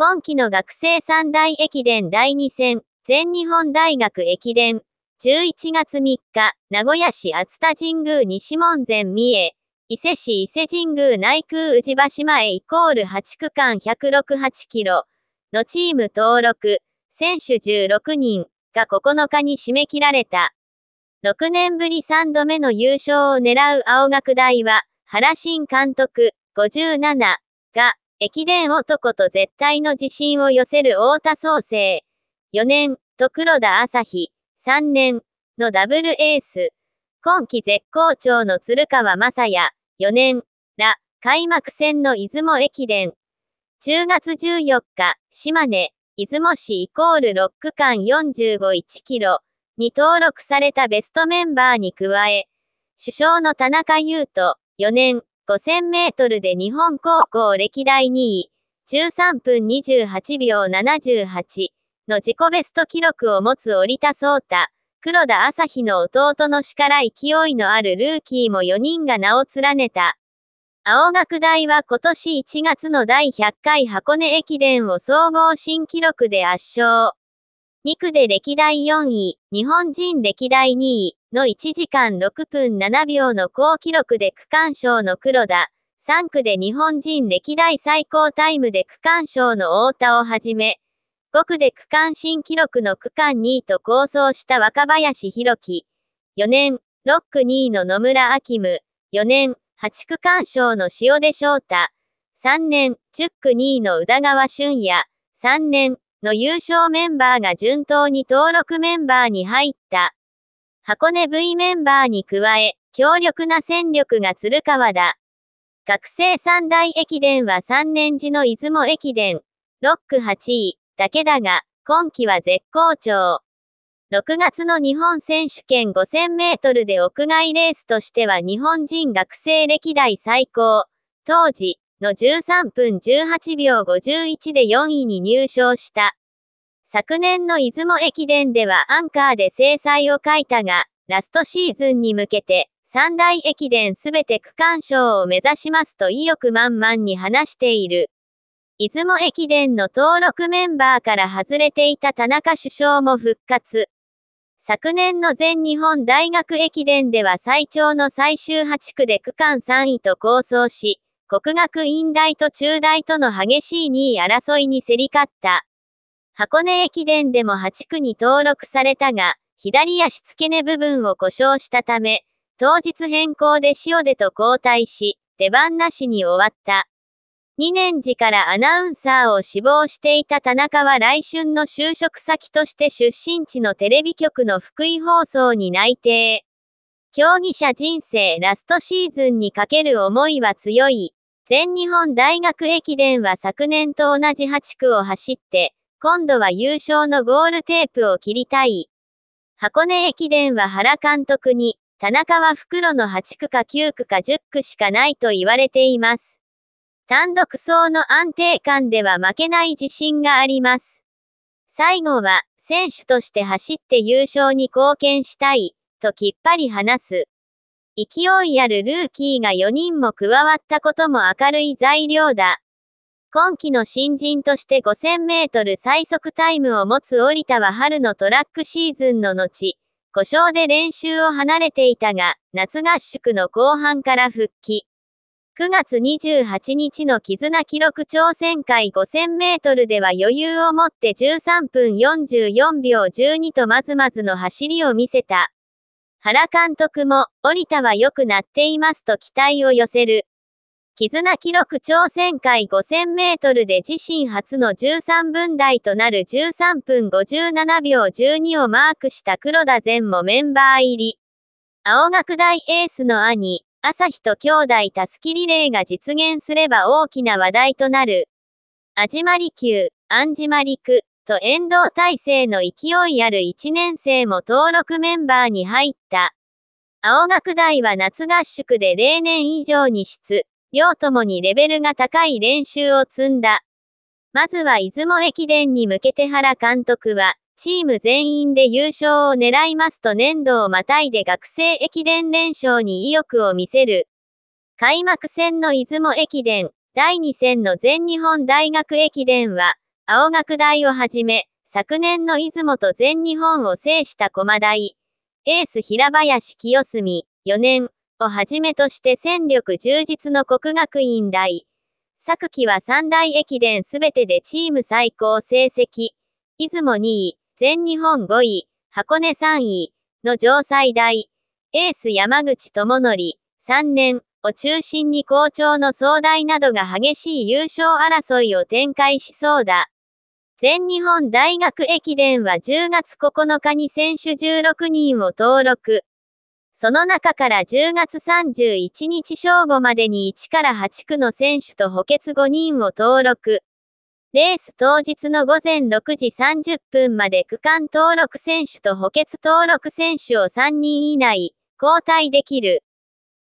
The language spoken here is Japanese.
今期の学生三大駅伝第2戦、全日本大学駅伝、11月3日、名古屋市厚田神宮西門前三重、伊勢市伊勢神宮内宮宇治橋前イコール8区間168キロのチーム登録、選手16人が9日に締め切られた。6年ぶり3度目の優勝を狙う青学大は、原新監督57が駅伝男と絶対の自信を寄せる太田創生。4年、と黒田朝日。3年、のダブルエース。今季絶好調の鶴川正也。4年、ら、開幕戦の出雲駅伝。10月14日、島根、出雲市イコール6区間45.1キロに登録されたベストメンバーに加え、首相の田中優斗、4年、5000メートルで日本高校歴代2位、13分28秒78の自己ベスト記録を持つ折田聡太、黒田朝日の弟の死から勢いのあるルーキーも4人が名を連ねた。青学大は今年1月の第100回箱根駅伝を総合新記録で圧勝。2区で歴代4位、日本人歴代2位の1時間6分7秒の好記録で区間賞の黒田、3区で日本人歴代最高タイムで区間賞の太田をはじめ、5区で区間新記録の区間2位と構想した若林博樹、4年、6区2位の野村明夢、4年、8区間賞の塩出翔太、3年、10区2位の宇田川俊也、3年、の優勝メンバーが順当に登録メンバーに入った。箱根 V メンバーに加え、強力な戦力が鶴川だ。学生三大駅伝は3年時の出雲駅伝、6区8位、だけだが、今季は絶好調。6月の日本選手権5000メートルで屋外レースとしては日本人学生歴代最高。当時、の13分18秒51で4位に入賞した。昨年の出雲駅伝ではアンカーで制裁を書いたが、ラストシーズンに向けて、三大駅伝すべて区間賞を目指しますと意欲満々に話している。出雲駅伝の登録メンバーから外れていた田中首相も復活。昨年の全日本大学駅伝では最長の最終8区で区間3位と構想し、国学院大と中大との激しい2位争いに競り勝った。箱根駅伝でも8区に登録されたが、左足付け根部分を故障したため、当日変更で塩出と交代し、出番なしに終わった。2年時からアナウンサーを志望していた田中は来春の就職先として出身地のテレビ局の福井放送に内定。競技者人生ラストシーズンにかける思いは強い。全日本大学駅伝は昨年と同じ8区を走って、今度は優勝のゴールテープを切りたい。箱根駅伝は原監督に、田中は袋の8区か9区か10区しかないと言われています。単独走の安定感では負けない自信があります。最後は、選手として走って優勝に貢献したい、ときっぱり話す。勢いあるルーキーが4人も加わったことも明るい材料だ。今季の新人として5000メートル最速タイムを持つ折田は春のトラックシーズンの後、故障で練習を離れていたが、夏合宿の後半から復帰。9月28日の絆記録挑戦会5000メートルでは余裕を持って13分44秒12とまずまずの走りを見せた。原監督も、折田は良くなっていますと期待を寄せる。絆記録挑戦会5000メートルで自身初の13分台となる13分57秒12をマークした黒田前もメンバー入り。青学大エースの兄、朝日と兄弟たすきリレーが実現すれば大きな話題となる。あじまりきゅう、あんじまりく。と遠藤大成の勢いある1年生も登録メンバーに入った。青学大は夏合宿で例年以上に質、両ともにレベルが高い練習を積んだ。まずは出雲駅伝に向けて原監督は、チーム全員で優勝を狙いますと年度をまたいで学生駅伝連勝に意欲を見せる。開幕戦の出雲駅伝、第2戦の全日本大学駅伝は、青学大をはじめ、昨年の出雲と全日本を制した駒大、エース平林清澄、4年をはじめとして戦力充実の国学院大。昨季は三大駅伝すべてでチーム最高成績、出雲2位、全日本5位、箱根3位の城西大、エース山口智則、3年を中心に好調の総大などが激しい優勝争いを展開しそうだ。全日本大学駅伝は10月9日に選手16人を登録。その中から10月31日正午までに1から8区の選手と補欠5人を登録。レース当日の午前6時30分まで区間登録選手と補欠登録選手を3人以内、交代できる。